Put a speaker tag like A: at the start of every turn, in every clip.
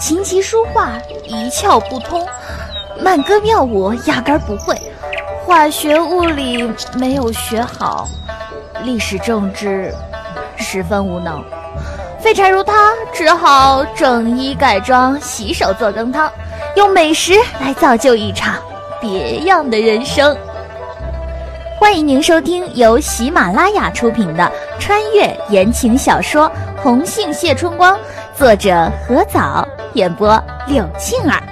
A: 琴棋书画一窍不通，曼歌妙舞压根儿不会，化学物理没有学好，历史政治十分无能。废柴如他，只好整衣改装，洗手做羹汤，用美食来造就一场别样的人生。欢迎您收听由喜马拉雅出品的穿越言情小说《红杏谢春光》。作者何早，演播柳庆儿。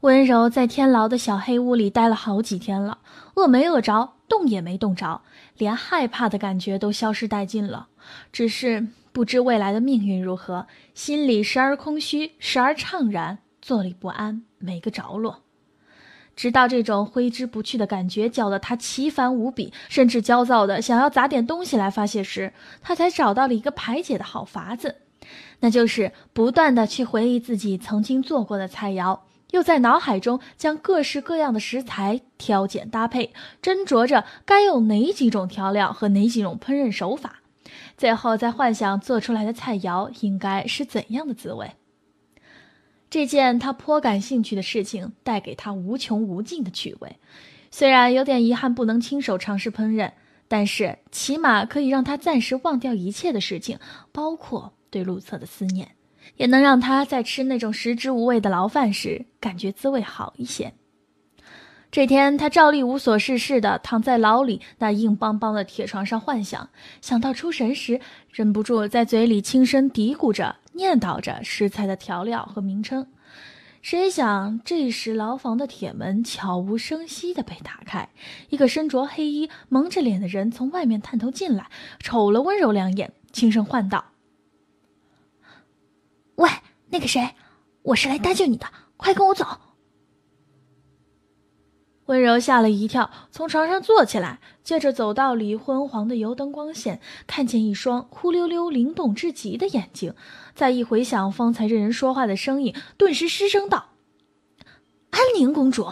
A: 温柔在天牢的小黑屋里待了好几天了，饿没饿着，冻也没冻着，连害怕的感觉都消失殆尽了。只是不知未来的命运如何，心里时而空虚，时而怅然，坐立不安，没个着落。直到这种挥之不去的感觉搅得他奇烦无比，甚至焦躁的想要砸点东西来发泄时，他才找到了一个排解的好法子，那就是不断的去回忆自己曾经做过的菜肴，又在脑海中将各式各样的食材挑拣搭配，斟酌着该用哪几种调料和哪几种烹饪手法，最后再幻想做出来的菜肴应该是怎样的滋味。这件他颇感兴趣的事情带给他无穷无尽的趣味，虽然有点遗憾不能亲手尝试烹饪，但是起码可以让他暂时忘掉一切的事情，包括对陆策的思念，也能让他在吃那种食之无味的牢饭时感觉滋味好一些。这天，他照例无所事事地躺在牢里那硬邦邦的铁床上幻想，想到出神时，忍不住在嘴里轻声嘀咕着。念叨着食材的调料和名称，谁想这时牢房的铁门悄无声息的被打开，一个身着黑衣、蒙着脸的人从外面探头进来，瞅了温柔两眼，轻声唤道：“喂，那个谁，我是来搭救你的，快跟我走。”温柔吓了一跳，从床上坐起来，借着走道里昏黄的油灯光线，看见一双哭溜溜、灵动至极的眼睛。再一回想方才这人说话的声音，顿时失声道：“安宁公主！”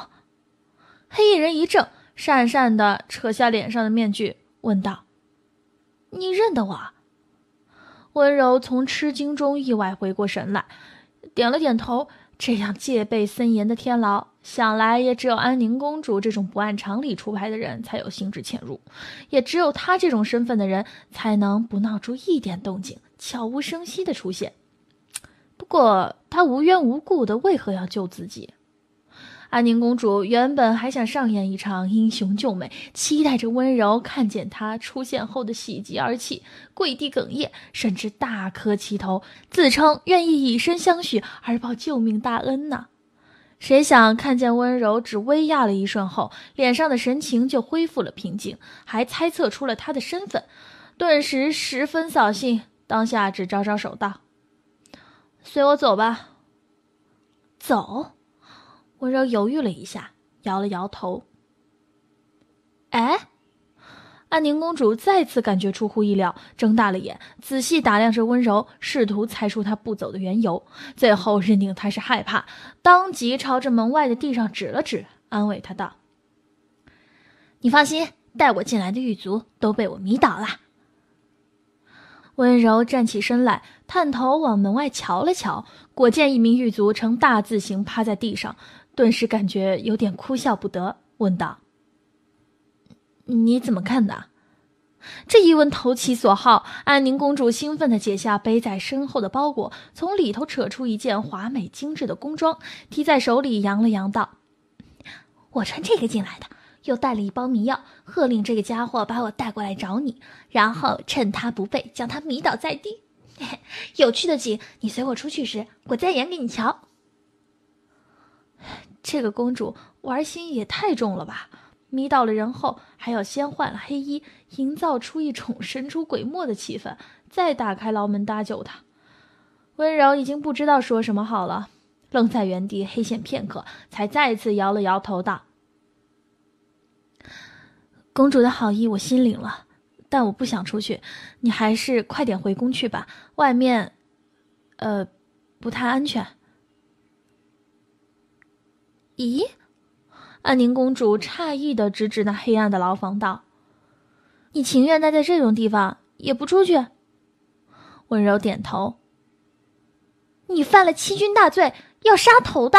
A: 黑衣人一怔，讪讪地扯下脸上的面具，问道：“你认得我？”温柔从吃惊中意外回过神来，点了点头。这样戒备森严的天牢。想来也只有安宁公主这种不按常理出牌的人才有兴致潜入，也只有她这种身份的人才能不闹出一点动静，悄无声息的出现。不过，她无缘无故的为何要救自己？安宁公主原本还想上演一场英雄救美，期待着温柔看见她出现后的喜极而泣、跪地哽咽，甚至大磕其头，自称愿意以身相许而报救命大恩呢。谁想看见温柔只微讶了一瞬后，脸上的神情就恢复了平静，还猜测出了他的身份，顿时十分扫兴。当下只招招手道：“随我走吧。”走，温柔犹豫了一下，摇了摇头。哎。安宁公主再次感觉出乎意料，睁大了眼，仔细打量着温柔，试图猜出她不走的缘由。最后认定她是害怕，当即朝着门外的地上指了指，安慰她道：“你放心，带我进来的狱卒都被我迷倒了。”温柔站起身来，探头往门外瞧了瞧，果见一名狱卒呈大字形趴在地上，顿时感觉有点哭笑不得，问道。你怎么看的？这一问投其所好，安宁公主兴奋的解下背在身后的包裹，从里头扯出一件华美精致的宫装，提在手里扬了扬道：“我穿这个进来的，又带了一包迷药，喝令这个家伙把我带过来找你，然后趁他不备将他迷倒在地，有趣的紧！你随我出去时，我再演给你瞧。”这个公主玩心也太重了吧。迷倒了人后，还要先换了黑衣，营造出一种神出鬼没的气氛，再打开牢门搭救他。温柔已经不知道说什么好了，愣在原地，黑线片刻，才再次摇了摇头道：“公主的好意我心领了，但我不想出去，你还是快点回宫去吧，外面，呃，不太安全。”咦？安宁公主诧异的指指那黑暗的牢房，道：“你情愿待在这种地方，也不出去。”温柔点头。你犯了欺君大罪，要杀头的。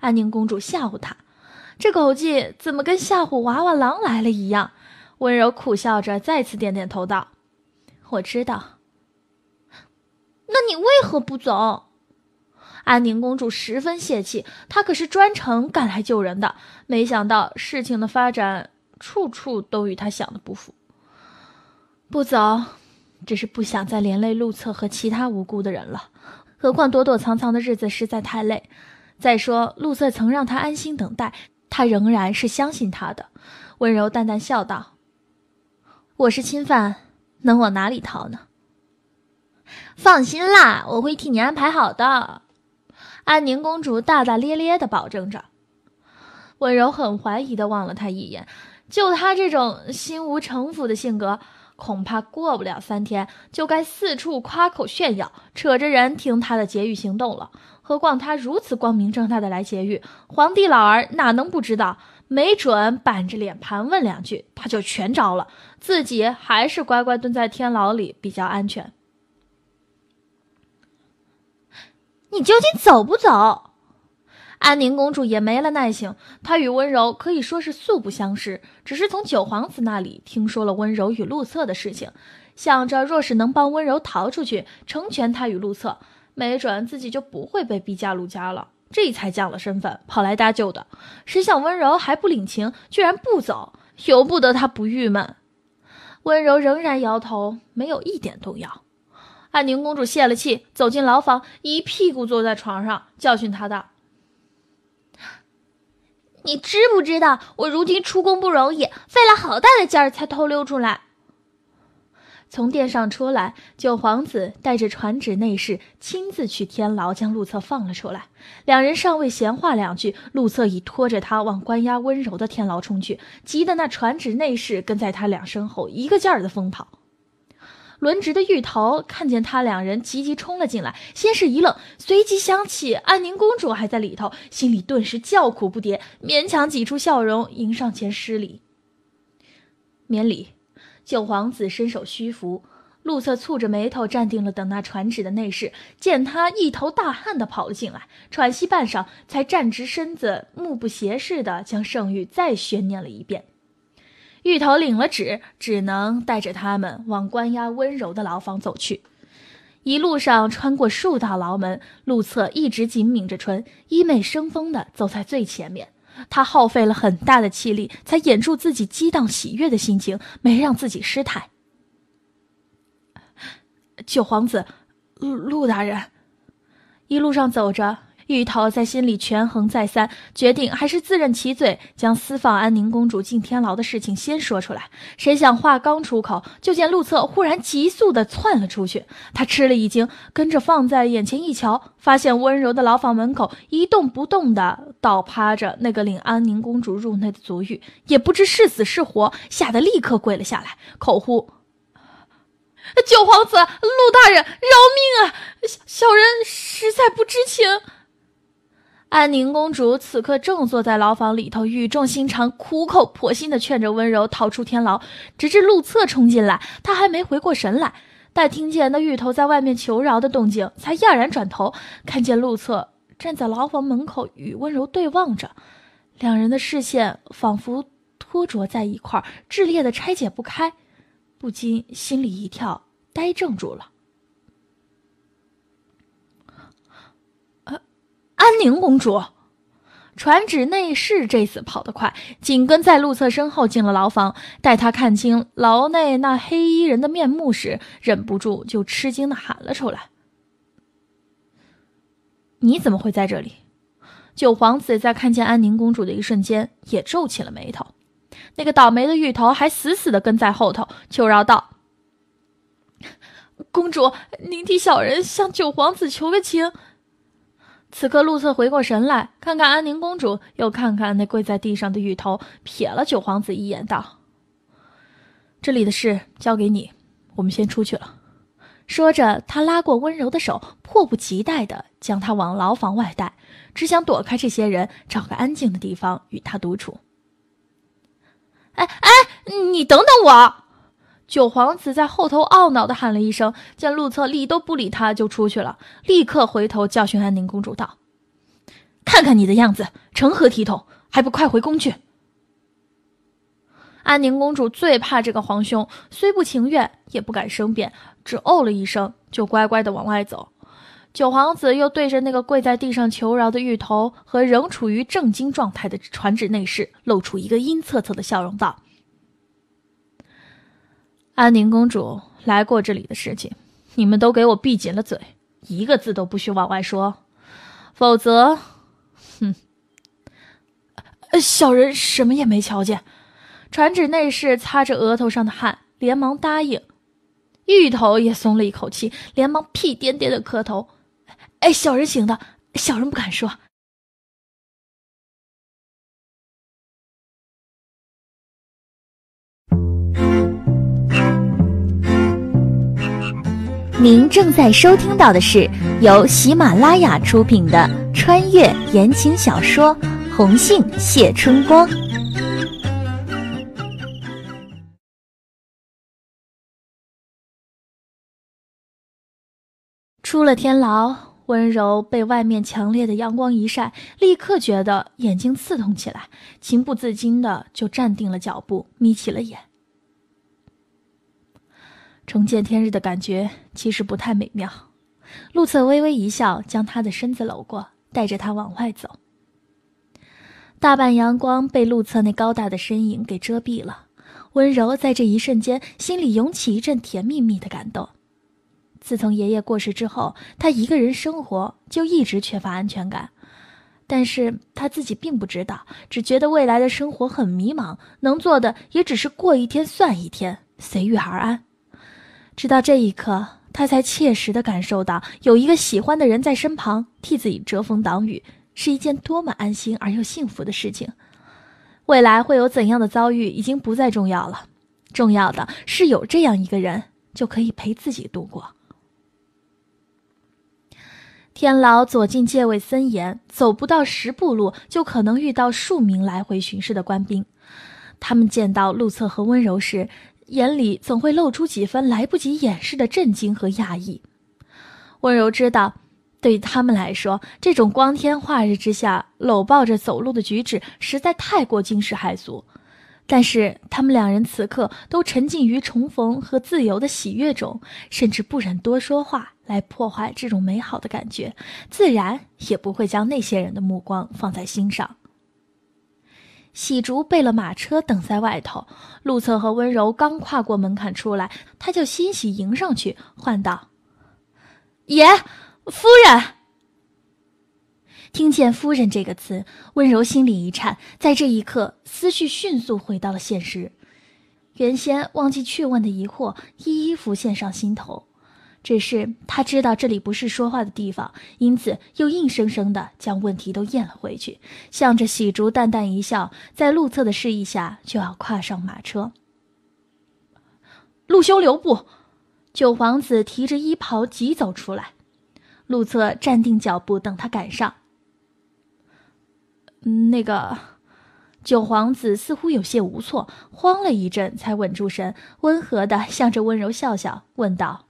A: 安宁公主吓唬他：“这口气怎么跟吓唬娃娃狼来了一样？”温柔苦笑着，再次点点头，道：“我知道。那你为何不走？”安宁公主十分泄气，她可是专程赶来救人的，没想到事情的发展处处都与她想的不符。不走，只是不想再连累陆策和其他无辜的人了。何况躲躲藏藏的日子实在太累。再说陆策曾让她安心等待，她仍然是相信他的。温柔淡淡笑道：“我是钦犯，能往哪里逃呢？”放心啦，我会替你安排好的。安宁公主大大咧咧地保证着，温柔很怀疑地望了他一眼。就他这种心无城府的性格，恐怕过不了三天就该四处夸口炫耀，扯着人听他的劫狱行动了。何况他如此光明正大的来劫狱，皇帝老儿哪能不知道？没准板着脸盘问两句，他就全招了。自己还是乖乖蹲在天牢里比较安全。你究竟走不走？安宁公主也没了耐性。她与温柔可以说是素不相识，只是从九皇子那里听说了温柔与陆策的事情，想着若是能帮温柔逃出去，成全她与陆策，没准自己就不会被逼嫁陆家了。这才降了身份跑来搭救的，谁想温柔还不领情，居然不走，由不得她不郁闷。温柔仍然摇头，没有一点动摇。安宁公主泄了气，走进牢房，一屁股坐在床上，教训他道：“你知不知道，我如今出宫不容易，费了好大的劲儿才偷溜出来。从殿上出来，九皇子带着传旨内侍，亲自去天牢将陆策放了出来。两人尚未闲话两句，陆策已拖着他往关押温柔的天牢冲去，急得那传旨内侍跟在他俩身后，一个劲儿的疯跑。”轮值的玉桃看见他两人急急冲了进来，先是一愣，随即想起安宁公主还在里头，心里顿时叫苦不迭，勉强挤出笑容迎上前施礼。免礼。九皇子伸手虚扶，陆策蹙着眉头站定了，等那传旨的内侍见他一头大汗的跑了进来，喘息半晌才站直身子，目不斜视的将圣谕再宣念了一遍。芋头领了旨，只能带着他们往关押温柔的牢房走去。一路上穿过数道牢门，陆策一直紧抿着唇，衣袂生风的走在最前面。他耗费了很大的气力，才掩住自己激荡喜悦的心情，没让自己失态。九皇子，陆大人，一路上走着。玉桃在心里权衡再三，决定还是自认其罪，将私放安宁公主进天牢的事情先说出来。谁想话刚出口，就见陆策忽然急速地窜了出去。他吃了一惊，跟着放在眼前一瞧，发现温柔的牢房门口一动不动地倒趴着那个领安宁公主入内的足浴，也不知是死是活，吓得立刻跪了下来，口呼：“九皇子，陆大人，饶命啊！小人实在不知情。”安宁公主此刻正坐在牢房里头，语重心长、苦口婆心地劝着温柔逃出天牢，直至陆策冲进来，她还没回过神来。待听见那狱头在外面求饶的动静，才讶然转头，看见陆策站在牢房门口与温柔对望着，两人的视线仿佛拖着在一块，炽烈的拆解不开，不禁心里一跳，呆怔住了。安宁公主传旨内侍，这次跑得快，紧跟在陆策身后进了牢房。待他看清牢内那黑衣人的面目时，忍不住就吃惊的喊了出来：“你怎么会在这里？”九皇子在看见安宁公主的一瞬间，也皱起了眉头。那个倒霉的芋头还死死的跟在后头求饶道：“公主，您替小人向九皇子求个情。”此刻，陆策回过神来，看看安宁公主，又看看那跪在地上的芋头，瞥了九皇子一眼，道：“这里的事交给你，我们先出去了。”说着，他拉过温柔的手，迫不及待的将她往牢房外带，只想躲开这些人，找个安静的地方与他独处。哎哎，你等等我！九皇子在后头懊恼地喊了一声，见陆策理都不理他，就出去了。立刻回头教训安宁公主道：“看看你的样子，成何体统？还不快回宫去！”安宁公主最怕这个皇兄，虽不情愿，也不敢生辩，只哦了一声，就乖乖地往外走。九皇子又对着那个跪在地上求饶的玉头和仍处于震惊状态的传旨内侍，露出一个阴恻恻的笑容，道。安宁公主来过这里的事情，你们都给我闭紧了嘴，一个字都不许往外说，否则，哼！小人什么也没瞧见。传旨内侍擦着额头上的汗，连忙答应。芋头也松了一口气，连忙屁颠颠的磕头：“哎，小人醒的，小人不敢说。”您正在收听到的是由喜马拉雅出品的穿越言情小说《红杏谢春光》。出了天牢，温柔被外面强烈的阳光一晒，立刻觉得眼睛刺痛起来，情不自禁的就站定了脚步，眯起了眼。重见天日的感觉其实不太美妙。陆策微微一笑，将他的身子搂过，带着他往外走。大半阳光被陆策那高大的身影给遮蔽了。温柔在这一瞬间，心里涌起一阵甜蜜蜜的感动。自从爷爷过世之后，他一个人生活就一直缺乏安全感。但是他自己并不知道，只觉得未来的生活很迷茫，能做的也只是过一天算一天，随遇而安。直到这一刻，他才切实地感受到，有一个喜欢的人在身旁，替自己遮风挡雨，是一件多么安心而又幸福的事情。未来会有怎样的遭遇，已经不再重要了。重要的是有这样一个人，就可以陪自己度过。天牢左近戒卫森严，走不到十步路，就可能遇到数名来回巡视的官兵。他们见到陆策和温柔时，眼里总会露出几分来不及掩饰的震惊和讶异。温柔知道，对于他们来说，这种光天化日之下搂抱着走路的举止，实在太过惊世骇俗。但是，他们两人此刻都沉浸于重逢和自由的喜悦中，甚至不忍多说话来破坏这种美好的感觉，自然也不会将那些人的目光放在心上。喜竹备了马车等在外头，陆策和温柔刚跨过门槛出来，他就欣喜迎上去，唤道：“爷，夫人。”听见“夫人”这个词，温柔心里一颤，在这一刻，思绪迅速回到了现实，原先忘记去问的疑惑一一浮线上心头。只是他知道这里不是说话的地方，因此又硬生生的将问题都咽了回去，向着喜竹淡淡一笑，在陆策的示意下就要跨上马车。陆修留步！九皇子提着衣袍急走出来，陆策站定脚步等他赶上。那个，九皇子似乎有些无措，慌了一阵才稳住神，温和的向着温柔笑笑问道。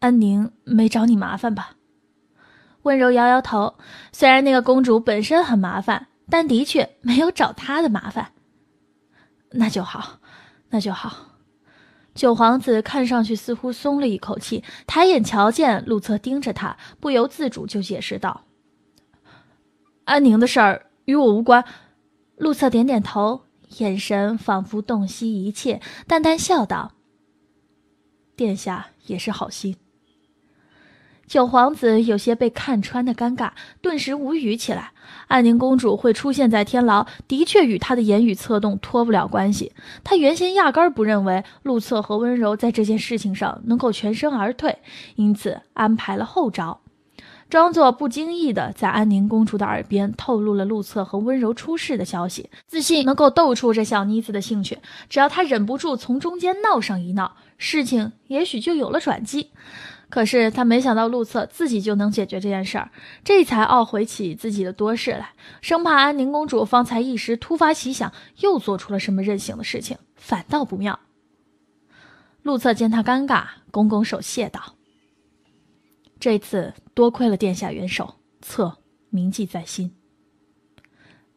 A: 安宁没找你麻烦吧？温柔摇摇头。虽然那个公主本身很麻烦，但的确没有找她的麻烦。那就好，那就好。九皇子看上去似乎松了一口气，抬眼瞧见陆策盯着他，不由自主就解释道：“安宁的事儿与我无关。”陆策点点头，眼神仿佛洞悉一切，淡淡笑道：“殿下也是好心。”九皇子有些被看穿的尴尬，顿时无语起来。安宁公主会出现在天牢，的确与她的言语策动脱不了关系。他原先压根儿不认为陆策和温柔在这件事情上能够全身而退，因此安排了后招，装作不经意的在安宁公主的耳边透露了陆策和温柔出事的消息，自信能够逗出这小妮子的兴趣。只要她忍不住从中间闹上一闹，事情也许就有了转机。可是他没想到陆策自己就能解决这件事儿，这才懊悔起自己的多事来，生怕安宁公主方才一时突发奇想又做出了什么任性的事情，反倒不妙。陆策见他尴尬，拱拱手谢道：“这次多亏了殿下援手，策铭记在心。”“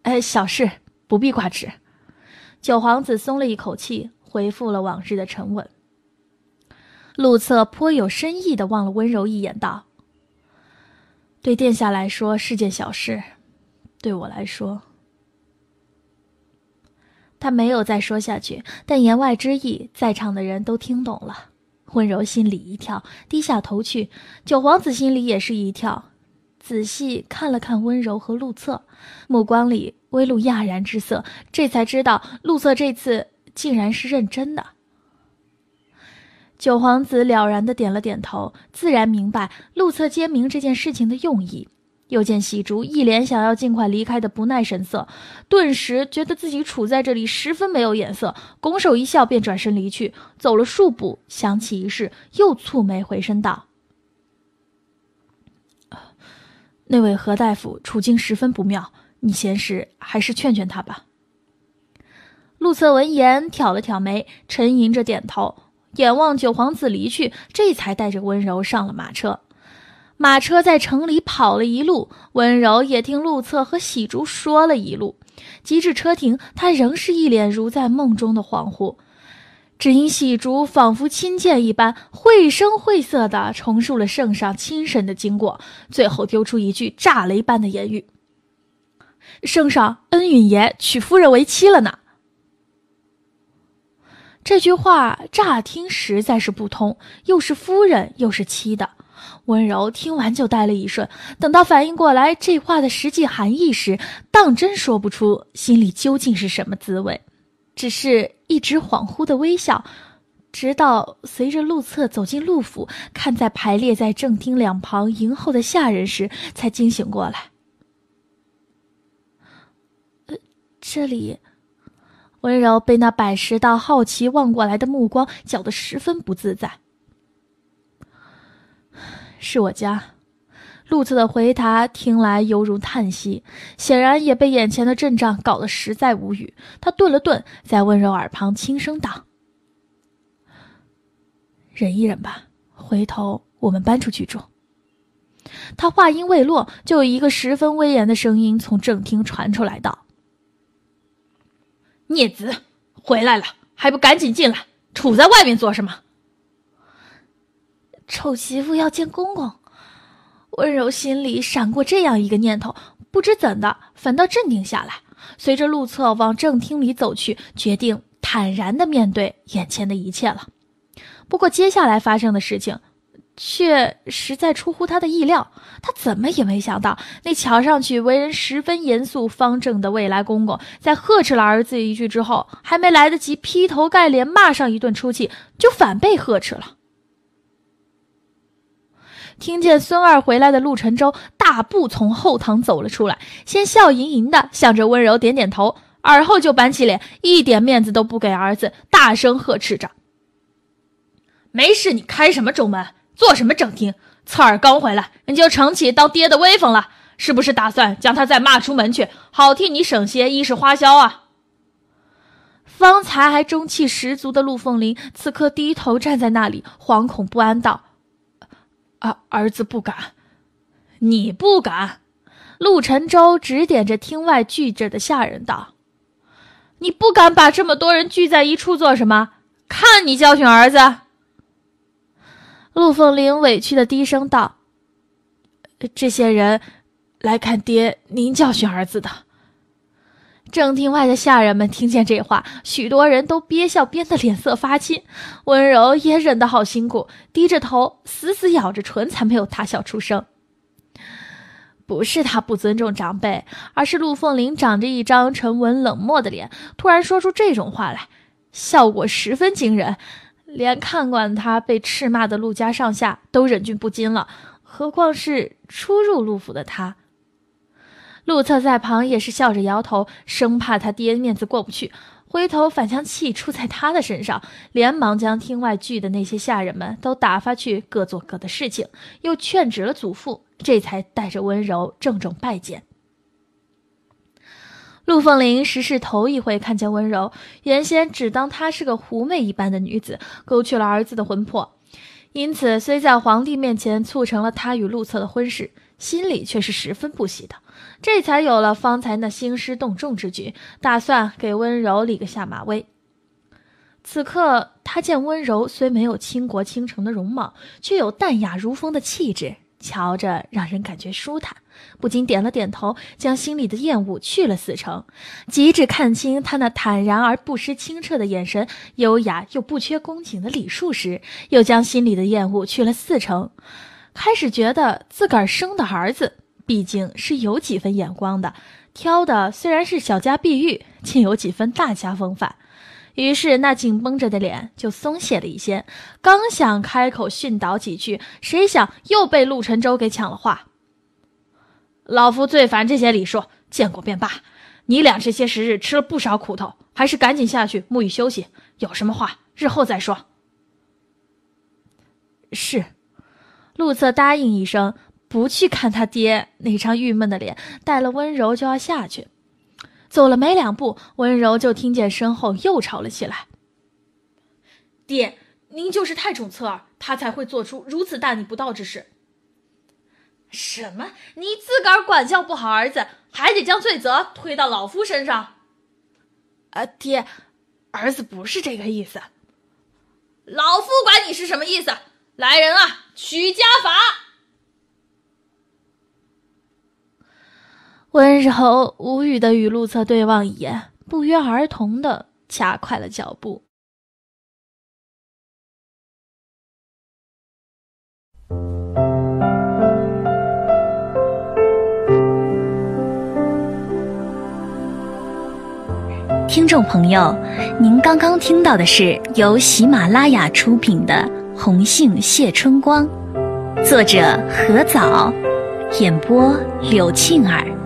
A: 哎，小事不必挂齿。”九皇子松了一口气，回复了往日的沉稳。陆策颇有深意的望了温柔一眼，道：“对殿下来说是件小事，对我来说。”他没有再说下去，但言外之意，在场的人都听懂了。温柔心里一跳，低下头去。九皇子心里也是一跳，仔细看了看温柔和陆策，目光里微露讶然之色，这才知道陆策这次竟然是认真的。九皇子了然的点了点头，自然明白陆策皆明这件事情的用意。又见喜珠一脸想要尽快离开的不耐神色，顿时觉得自己处在这里十分没有眼色，拱手一笑，便转身离去。走了数步，想起一事，又蹙眉回身道：“那位何大夫处境十分不妙，你闲时还是劝劝他吧。”陆策闻言挑了挑眉，沉吟着点头。眼望九皇子离去，这才带着温柔上了马车。马车在城里跑了一路，温柔也听陆策和喜竹说了一路。及至车停，他仍是一脸如在梦中的恍惚，只因喜竹仿佛亲见一般，绘声绘色地重述了圣上亲审的经过，最后丢出一句炸雷般的言语：“圣上恩允爷娶夫人为妻了呢。”这句话乍听实在是不通，又是夫人又是妻的温柔，听完就呆了一瞬。等到反应过来这话的实际含义时，当真说不出心里究竟是什么滋味，只是一直恍惚的微笑，直到随着陆策走进陆府，看在排列在正厅两旁迎候的下人时，才惊醒过来。呃，这里。温柔被那百十道好奇望过来的目光搅得十分不自在。是我家，陆子的回答听来犹如叹息，显然也被眼前的阵仗搞得实在无语。他顿了顿，在温柔耳旁轻声道：“忍一忍吧，回头我们搬出去住。”他话音未落，就有一个十分威严的声音从正厅传出来道。孽子回来了，还不赶紧进来！杵在外面做什么？丑媳妇要见公公，温柔心里闪过这样一个念头，不知怎的，反倒镇定下来。随着路侧往正厅里走去，决定坦然的面对眼前的一切了。不过接下来发生的事情……却实在出乎他的意料，他怎么也没想到，那瞧上去为人十分严肃方正的未来公公，在呵斥了儿子一句之后，还没来得及劈头盖脸骂上一顿出气，就反被呵斥了。听见孙二回来的陆晨舟大步从后堂走了出来，先笑盈盈的向着温柔点点头，而后就板起脸，一点面子都不给儿子，大声呵斥着：“没事，你开什么中门？”做什么正厅？刺儿刚回来，你就成起当爹的威风了，是不是打算将他再骂出门去，好替你省些衣食花销啊？方才还中气十足的陆凤林，此刻低头站在那里，惶恐不安道：“啊，儿子不敢，你不敢。”陆沉舟指点着厅外聚着的下人道：“你不敢把这么多人聚在一处做什么？看你教训儿子。”陆凤玲委屈的低声道：“这些人来看爹您教训儿子的。”正厅外的下人们听见这话，许多人都憋笑憋得脸色发青，温柔也忍得好辛苦，低着头，死死咬着唇，才没有大笑出声。不是他不尊重长辈，而是陆凤玲长着一张沉稳冷漠的脸，突然说出这种话来，效果十分惊人。连看惯他被斥骂的陆家上下都忍俊不禁了，何况是初入陆府的他？陆策在旁也是笑着摇头，生怕他爹面子过不去，回头反将气出在他的身上，连忙将厅外聚的那些下人们都打发去各做各的事情，又劝止了祖父，这才带着温柔郑重拜见。陆凤麟实是头一回看见温柔，原先只当她是个狐媚一般的女子，勾去了儿子的魂魄，因此虽在皇帝面前促成了他与陆策的婚事，心里却是十分不喜的。这才有了方才那兴师动众之举，打算给温柔立个下马威。此刻他见温柔虽没有倾国倾城的容貌，却有淡雅如风的气质。瞧着让人感觉舒坦，不禁点了点头，将心里的厌恶去了四成。极致看清他那坦然而不失清澈的眼神，优雅又不缺恭谨的礼数时，又将心里的厌恶去了四成。开始觉得自个儿生的儿子毕竟是有几分眼光的，挑的虽然是小家碧玉，竟有几分大家风范。于是，那紧绷着的脸就松懈了一些。刚想开口训导几句，谁想又被陆沉舟给抢了话。老夫最烦这些礼数，见过便罢。你俩这些时日吃了不少苦头，还是赶紧下去沐浴休息。有什么话，日后再说。是，陆策答应一声，不去看他爹那张郁闷的脸，带了温柔就要下去。走了没两步，温柔就听见身后又吵了起来。“爹，您就是太宠侧儿，他才会做出如此大逆不道之事。”“什么？你自个儿管教不好儿子，还得将罪责推到老夫身上？”“啊，爹，儿子不是这个意思。”“老夫管你是什么意思？来人啊，取家法！”温柔无语的与陆策对望一眼，不约而同的加快了脚步。听众朋友，您刚刚听到的是由喜马拉雅出品的《红杏谢春光》，作者何早，演播柳庆儿。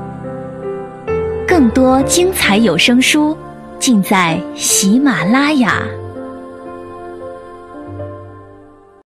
A: 更多精彩有声书，尽在喜马拉雅。